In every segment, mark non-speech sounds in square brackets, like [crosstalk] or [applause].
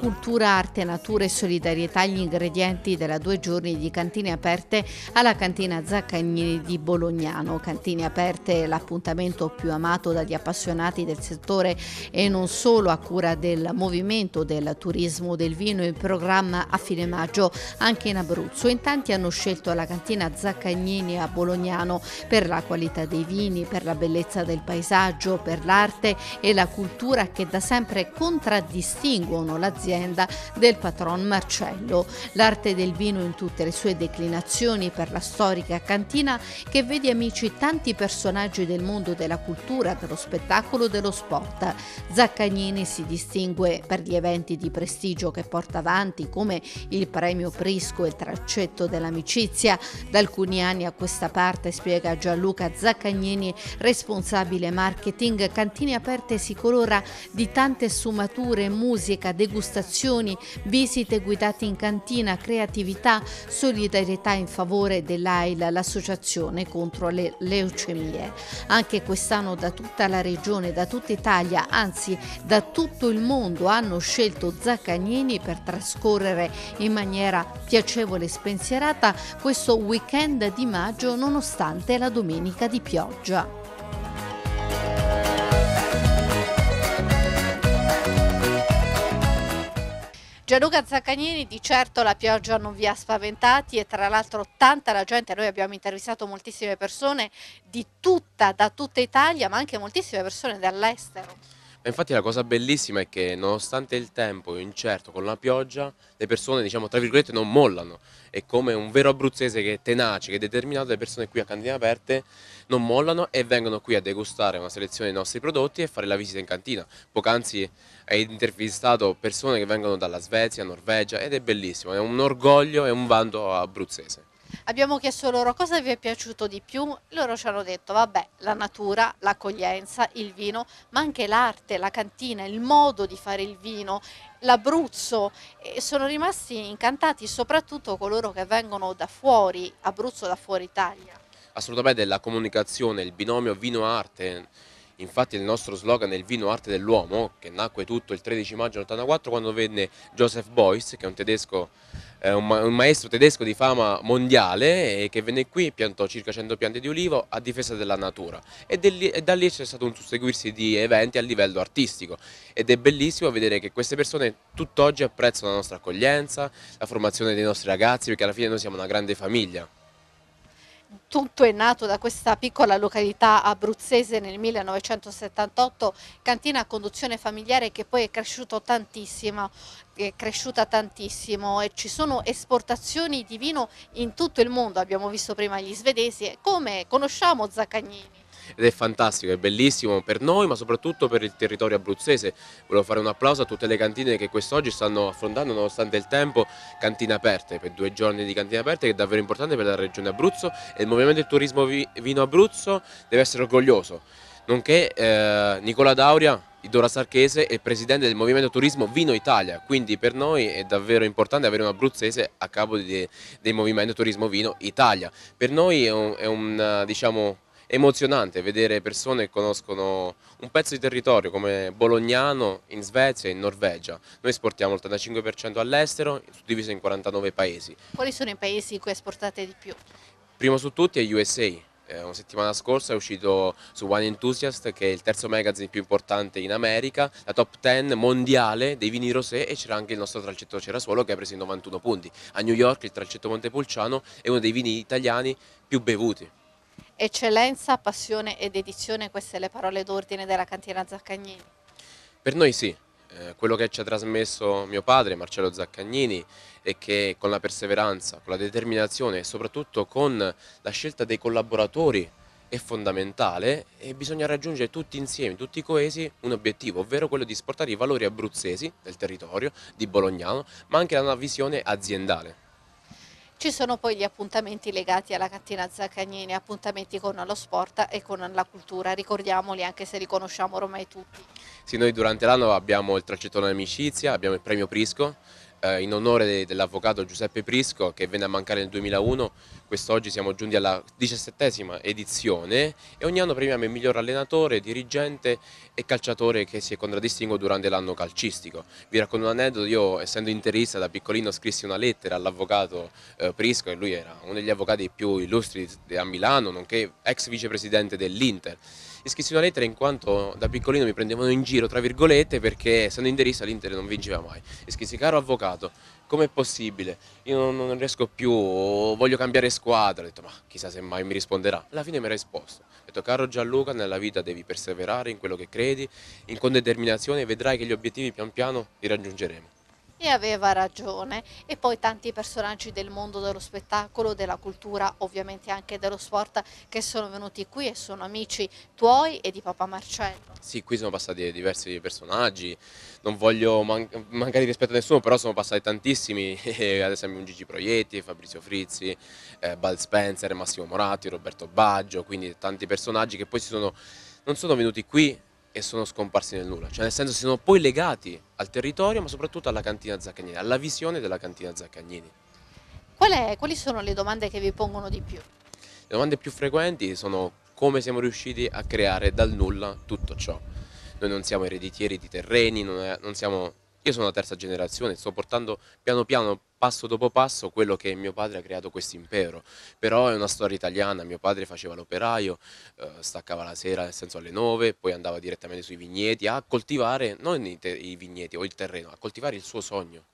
cultura, arte, natura e solidarietà gli ingredienti della due giorni di cantine aperte alla cantina Zaccagnini di Bolognano. Cantine aperte è l'appuntamento più amato dagli appassionati del settore e non solo a cura del movimento del turismo del vino in programma a fine maggio anche in Abruzzo. In tanti hanno scelto la cantina Zaccagnini a Bolognano per la qualità dei vini, per la bellezza del paesaggio, per l'arte e la cultura che da sempre contraddistinguono l'azienda dell'azienda del patron Marcello. L'arte del vino in tutte le sue declinazioni per la storica cantina che vede amici tanti personaggi del mondo della cultura, dello spettacolo, dello sport. Zaccagnini si distingue per gli eventi di prestigio che porta avanti come il premio Prisco e il traccetto dell'amicizia. Da alcuni anni a questa parte, spiega Gianluca Zaccagnini, responsabile marketing, Cantine Aperte si colora di tante sfumature, musica, degustazione manifestazioni, visite guidate in cantina, creatività, solidarietà in favore dell'AIL, l'associazione contro le leucemie. Anche quest'anno da tutta la regione, da tutta Italia, anzi da tutto il mondo hanno scelto Zaccagnini per trascorrere in maniera piacevole e spensierata questo weekend di maggio nonostante la domenica di pioggia. Gianluca Zaccagnini, di certo la pioggia non vi ha spaventati e tra l'altro tanta la gente, noi abbiamo intervistato moltissime persone di tutta, da tutta Italia, ma anche moltissime persone dall'estero. Infatti la cosa bellissima è che nonostante il tempo incerto con la pioggia, le persone, diciamo, tra virgolette non mollano. È come un vero abruzzese che è tenace, che è determinato, le persone qui a Cantine Aperte non mollano e vengono qui a degustare una selezione dei nostri prodotti e fare la visita in cantina. Poc'anzi hai intervistato persone che vengono dalla Svezia, Norvegia ed è bellissimo, è un orgoglio e un vanto abruzzese. Abbiamo chiesto loro cosa vi è piaciuto di più, loro ci hanno detto vabbè la natura, l'accoglienza, il vino, ma anche l'arte, la cantina, il modo di fare il vino, l'Abruzzo e sono rimasti incantati soprattutto coloro che vengono da fuori, Abruzzo da fuori Italia. Assolutamente la comunicazione, il binomio vino-arte Infatti il nostro slogan è il vino arte dell'uomo, che nacque tutto il 13 maggio 1984 quando venne Joseph Beuys, che è un, tedesco, eh, un, ma un maestro tedesco di fama mondiale e che venne qui e piantò circa 100 piante di olivo a difesa della natura. E, e da lì c'è stato un susseguirsi di eventi a livello artistico ed è bellissimo vedere che queste persone tutt'oggi apprezzano la nostra accoglienza, la formazione dei nostri ragazzi, perché alla fine noi siamo una grande famiglia tutto è nato da questa piccola località abruzzese nel 1978, cantina a conduzione familiare che poi è, è cresciuta tantissimo e ci sono esportazioni di vino in tutto il mondo, abbiamo visto prima gli svedesi, come conosciamo Zaccagnini? ed è fantastico, è bellissimo per noi ma soprattutto per il territorio abruzzese. Volevo fare un applauso a tutte le cantine che quest'oggi stanno affrontando nonostante il tempo cantine aperte, per due giorni di cantine aperte che è davvero importante per la regione Abruzzo e il movimento del turismo vino Abruzzo deve essere orgoglioso. Nonché eh, Nicola Dauria, Dora Sarchese e presidente del Movimento Turismo Vino Italia, quindi per noi è davvero importante avere un abruzzese a capo di, del Movimento Turismo Vino Italia. Per noi è un, è un diciamo, emozionante vedere persone che conoscono un pezzo di territorio come Bolognano in Svezia e in Norvegia. Noi esportiamo il 35% all'estero, suddiviso in 49 paesi. Quali sono i paesi in cui esportate di più? Primo su tutti è USA, eh, una settimana scorsa è uscito su One Enthusiast che è il terzo magazine più importante in America, la top 10 mondiale dei vini rosé e c'era anche il nostro tralcetto Cerasuolo che ha preso 91 punti. A New York il tralcetto Montepulciano è uno dei vini italiani più bevuti. Eccellenza, passione ed edizione, queste le parole d'ordine della cantina Zaccagnini. Per noi sì, eh, quello che ci ha trasmesso mio padre Marcello Zaccagnini è che con la perseveranza, con la determinazione e soprattutto con la scelta dei collaboratori è fondamentale e bisogna raggiungere tutti insieme, tutti coesi, un obiettivo, ovvero quello di esportare i valori abruzzesi del territorio, di Bolognano, ma anche una visione aziendale. Ci sono poi gli appuntamenti legati alla cantina Zaccagnini, appuntamenti con lo sport e con la cultura, ricordiamoli anche se li conosciamo ormai tutti. Sì, noi durante l'anno abbiamo il tracettone d'amicizia, abbiamo il premio Prisco, eh, in onore de dell'avvocato Giuseppe Prisco che venne a mancare nel 2001 quest'oggi siamo giunti alla diciassettesima edizione e ogni anno premiamo il miglior allenatore, dirigente e calciatore che si contraddistingue durante l'anno calcistico. Vi racconto un aneddoto, io essendo interista da piccolino scrissi una lettera all'avvocato eh, Prisco e lui era uno degli avvocati più illustri a Milano, nonché ex vicepresidente dell'Inter. scrissi una lettera in quanto da piccolino mi prendevano in giro, tra virgolette, perché essendo interista l'Inter non vinceva mai. E scrissi, caro avvocato, com'è possibile? Io non, non, riesco più, voglio cambiare squadra. Ho detto, ma chissà se mai mi risponderà. Alla fine mi ha risposto. Ho detto, caro Gianluca, nella vita devi perseverare in quello che credi, in, con determinazione vedrai che gli obiettivi pian piano li raggiungeremo e aveva ragione. E poi tanti personaggi del mondo dello spettacolo, della cultura, ovviamente anche dello sport, che sono venuti qui e sono amici tuoi e di Papa Marcello. Sì, qui sono passati diversi personaggi, non voglio man mancare di rispetto a nessuno, però sono passati tantissimi, [laughs] eh, ad esempio un Gigi Proietti, Fabrizio Frizzi, eh, Bud Spencer, Massimo Moratti, Roberto Baggio, quindi tanti personaggi che poi si sono, non sono venuti qui e sono scomparsi nel nulla, cioè nel senso si sono poi legati al territorio ma soprattutto alla cantina Zaccagnini, alla visione della cantina Zaccagnini. Qual è, quali sono le domande che vi pongono di più? Le domande più frequenti sono come siamo riusciti a creare dal nulla tutto ciò. Noi non siamo ereditieri di terreni, non, è, non siamo io sono la terza generazione, sto portando piano piano, passo dopo passo, quello che mio padre ha creato questo impero. Però è una storia italiana, mio padre faceva l'operaio, eh, staccava la sera, nel senso alle nove, poi andava direttamente sui vigneti a coltivare, non i, i vigneti o il terreno, a coltivare il suo sogno.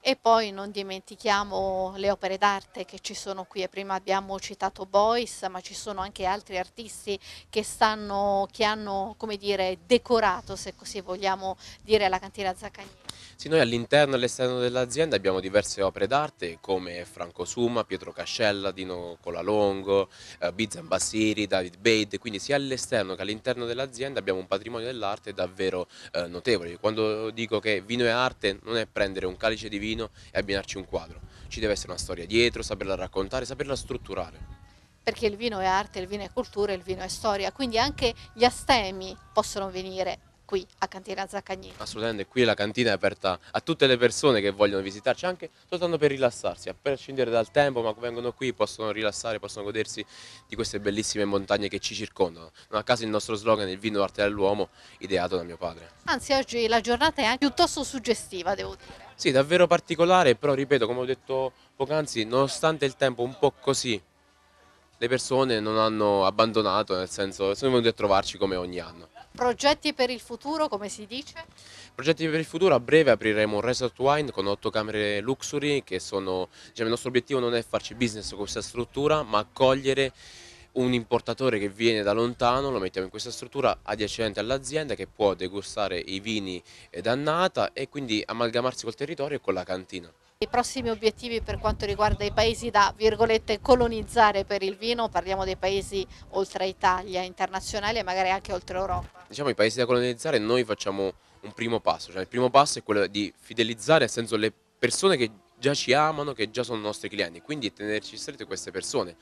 E poi non dimentichiamo le opere d'arte che ci sono qui prima abbiamo citato Boyce, ma ci sono anche altri artisti che, stanno, che hanno dire, decorato, se così vogliamo dire, la cantina Zaccagnini. Sì, noi all'interno e all'esterno dell'azienda abbiamo diverse opere d'arte come Franco Suma, Pietro Cascella, Dino Colalongo, eh, Bizan Bassiri, David Bade, quindi sia all'esterno che all'interno dell'azienda abbiamo un patrimonio dell'arte davvero eh, notevole. Quando dico che vino è arte non è prendere un calice di vino e abbinarci un quadro, ci deve essere una storia dietro, saperla raccontare, saperla strutturare perché il vino è arte, il vino è cultura, il vino è storia, quindi anche gli astemi possono venire qui a Cantina Zaccagnini. Assolutamente, qui la cantina è aperta a tutte le persone che vogliono visitarci, anche soltanto per rilassarsi, a prescindere dal tempo, ma vengono qui, possono rilassare, possono godersi di queste bellissime montagne che ci circondano. Non a caso il nostro slogan è il vino arte dell'uomo, ideato da mio padre. Anzi, oggi la giornata è anche piuttosto suggestiva, devo dire. Sì, davvero particolare, però ripeto, come ho detto poc'anzi, nonostante il tempo un po' così le persone non hanno abbandonato, nel senso sono venuti a trovarci come ogni anno. Progetti per il futuro, come si dice? Progetti per il futuro, a breve apriremo un resort wine con otto camere luxury che sono, diciamo, il nostro obiettivo non è farci business con questa struttura ma accogliere un importatore che viene da lontano, lo mettiamo in questa struttura adiacente all'azienda che può degustare i vini d'annata e quindi amalgamarsi col territorio e con la cantina. I prossimi obiettivi per quanto riguarda i paesi da virgolette colonizzare per il vino, parliamo dei paesi oltre Italia, internazionali e magari anche oltre Europa. Diciamo i paesi da colonizzare noi facciamo un primo passo, cioè il primo passo è quello di fidelizzare nel senso le persone che già ci amano, che già sono nostri clienti, quindi tenerci stretto queste persone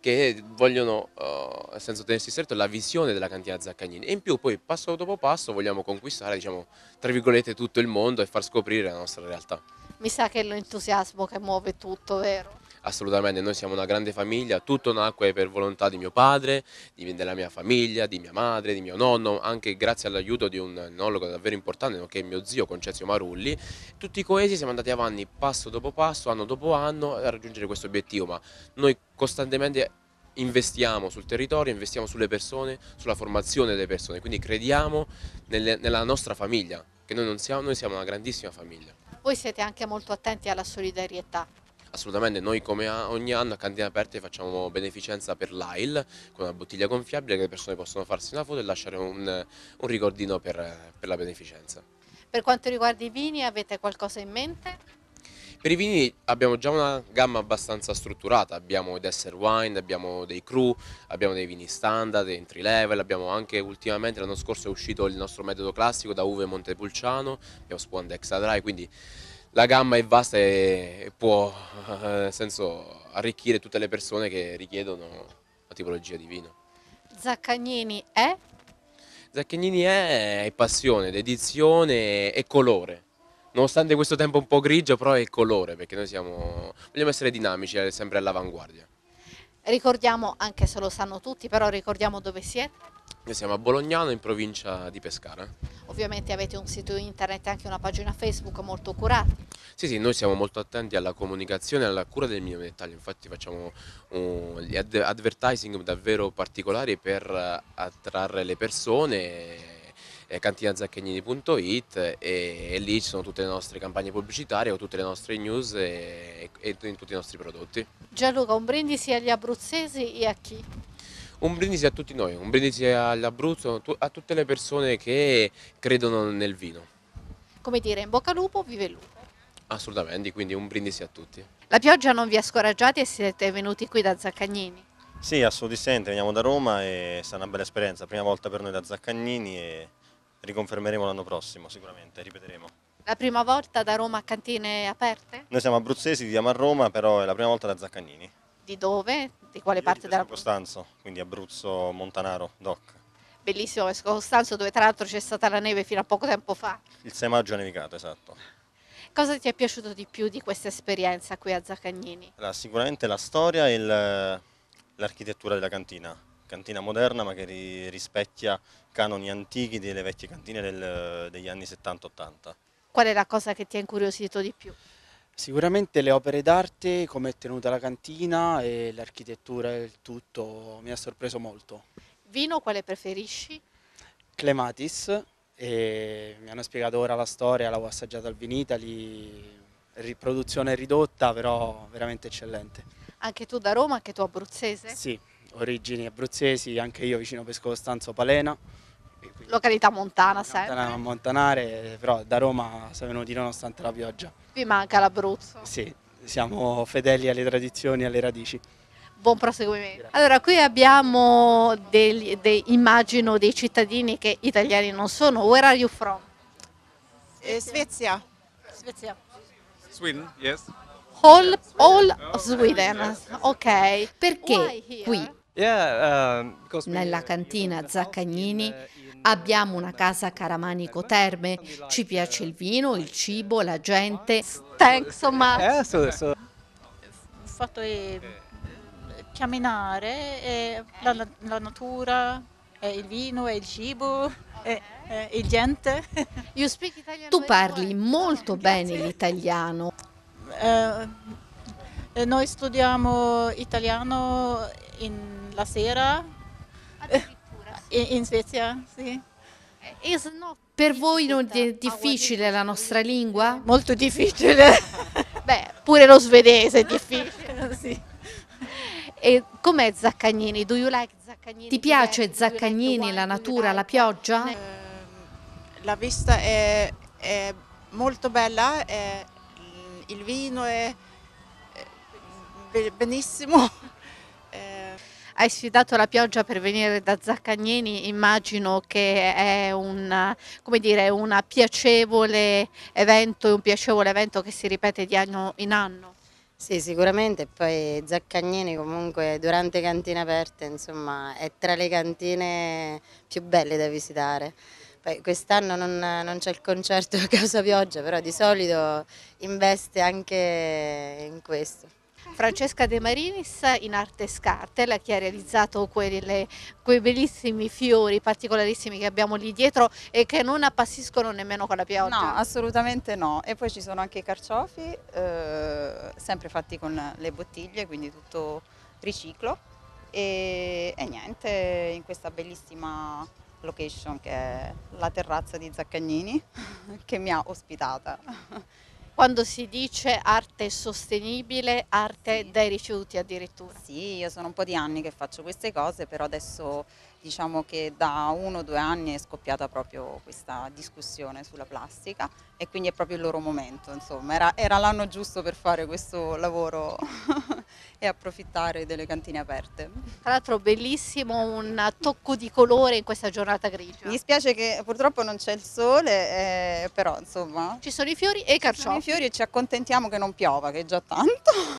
che vogliono, uh, nel senso tenersi stretto, la visione della cantina Zaccagnini e in più poi passo dopo passo vogliamo conquistare, diciamo, tra virgolette tutto il mondo e far scoprire la nostra realtà mi sa che è l'entusiasmo che muove tutto, vero? Assolutamente, noi siamo una grande famiglia, tutto nacque per volontà di mio padre, della mia famiglia, di mia madre, di mio nonno, anche grazie all'aiuto di un enologo davvero importante, che è mio zio Concezio Marulli. Tutti coesi siamo andati avanti passo dopo passo, anno dopo anno, a raggiungere questo obiettivo, ma noi costantemente investiamo sul territorio, investiamo sulle persone, sulla formazione delle persone, quindi crediamo nelle, nella nostra famiglia, che noi, siamo, noi siamo una grandissima famiglia voi siete anche molto attenti alla solidarietà. Assolutamente, noi come ogni anno a Cantine Aperte facciamo beneficenza per l'AIL con una bottiglia gonfiabile che le persone possono farsi una foto e lasciare un, un ricordino per, per la beneficenza. Per quanto riguarda i vini avete qualcosa in mente? Per i vini abbiamo già una gamma abbastanza strutturata, abbiamo i Desser Wine, abbiamo dei Cru, abbiamo dei vini standard, entry level, abbiamo anche ultimamente l'anno scorso è uscito il nostro metodo classico da Uve Montepulciano, abbiamo Sponda Extra Dry, quindi la gamma è vasta e può eh, senso, arricchire tutte le persone che richiedono una tipologia di vino. Zaccagnini è? Zaccagnini è passione, dedizione e colore nonostante questo tempo un po' grigio, però è il colore, perché noi siamo, vogliamo essere dinamici, eh, sempre all'avanguardia. Ricordiamo, anche se lo sanno tutti, però ricordiamo dove siete? Noi siamo a Bolognano, in provincia di Pescara. Ovviamente avete un sito internet e anche una pagina Facebook molto curata. Sì, sì, noi siamo molto attenti alla comunicazione e alla cura del minimo dettaglio, infatti facciamo gli advertising davvero particolari per eh, attrarre le persone eh, cantinazzacchegnini.it e, e, lì ci sono tutte le nostre campagne pubblicitarie o tutte le nostre news e, e, e tutti i nostri prodotti. Gianluca, un brindisi agli abruzzesi e a chi? un brindisi a tutti noi, un brindisi all'Abruzzo, a tutte le persone che credono nel vino. Come dire, in bocca al lupo, vive il lupo. Assolutamente, quindi un brindisi a tutti. La pioggia non vi ha scoraggiati e siete venuti qui da Zaccagnini? Sì, assolutamente, veniamo da Roma e è stata una bella esperienza, prima volta per noi da Zaccagnini e riconfermeremo l'anno prossimo sicuramente, ripeteremo. La prima volta da Roma a cantine aperte? Noi siamo abruzzesi, viviamo a Roma, però è la prima volta da Zaccagnini. Di dove? Di quale Io parte della Costanzo, quindi Abruzzo, Montanaro, Doc. Bellissimo, Costanzo dove tra l'altro c'è stata la neve fino a poco tempo fa. Il 6 maggio ha nevicato, esatto. Cosa ti è piaciuto di più di questa esperienza qui a Zaccagnini? Allora, sicuramente la storia e l'architettura della cantina, cantina moderna ma che rispecchia canoni antichi delle vecchie cantine del, degli anni 70-80. Qual è la cosa che ti ha incuriosito di più? Sicuramente le opere d'arte, come è tenuta la cantina e l'architettura e il tutto mi ha sorpreso molto. Vino quale preferisci? Clematis, mi hanno spiegato ora la storia, l'avevo assaggiata al Vinitali, riproduzione ridotta però veramente eccellente. Anche tu da Roma, anche tu abruzzese? Sì, origini abruzzesi, anche io vicino Pesco Costanzo Palena località montana sempre. Montana, montanare, però da Roma siamo venuti nonostante la pioggia. Vi manca l'Abruzzo? Sì, siamo fedeli alle tradizioni alle radici. Buon proseguimento. Allora, qui abbiamo, dei, dei, immagino, dei cittadini che italiani non sono. Where are you from? Eh, Svezia. Svezia. Sweden, yes. All, all oh, Sweden, ok. Perché qui? Um, nella cantina Zaccagnini uh, Abbiamo una casa a Caramanico Terme, ci piace il vino, il cibo, la gente. Thanks so much. Eh, Ho fatto camminare, la, la, la natura, il vino e il cibo e, e gente. tu parli molto bene l'italiano. Eh, noi studiamo italiano in, la sera. In, in Svezia, sì. Eh, per voi non è difficile la nostra lingua? Molto difficile. [laughs] Beh, pure lo svedese è difficile, [laughs] sì. E com'è Zaccagnini? Do you like Zaccagnini? Ti piace Zaccagnini, la natura, la pioggia? Eh, la vista è, è molto bella, è, il vino è benissimo hai sfidato la pioggia per venire da Zaccagnini, immagino che è un dire, piacevole evento, un piacevole evento che si ripete di anno in anno. Sì, sicuramente, poi Zaccagnini comunque durante cantine aperte, insomma, è tra le cantine più belle da visitare. Quest'anno non, non c'è il concerto a [laughs] causa pioggia, però di solito investe anche in questo. Francesca De Marinis in arte Scartel che ha realizzato quelle, quei bellissimi fiori particolarissimi che abbiamo lì dietro e che non appassiscono nemmeno con la pioggia. No, assolutamente no. E poi ci sono anche i carciofi, eh, sempre fatti con le bottiglie, quindi tutto riciclo. E, e niente, in questa bellissima location che è la terrazza di Zaccagnini [laughs] che mi ha ospitata quando si dice arte sostenibile, arte sì. dei rifiuti addirittura. Sì, io sono un po' di anni che faccio queste cose, però adesso diciamo che da uno o due anni è scoppiata proprio questa discussione sulla plastica e quindi è proprio il loro momento, insomma, era, era l'anno giusto per fare questo lavoro. [laughs] e approfittare delle cantine aperte. Tra l'altro bellissimo un tocco di colore in questa giornata grigia. Mi spiace che purtroppo non c'è il sole, eh, però insomma... Ci sono i fiori e i carciofi. Ci sono i fiori e ci accontentiamo che non piova, che è già tanto.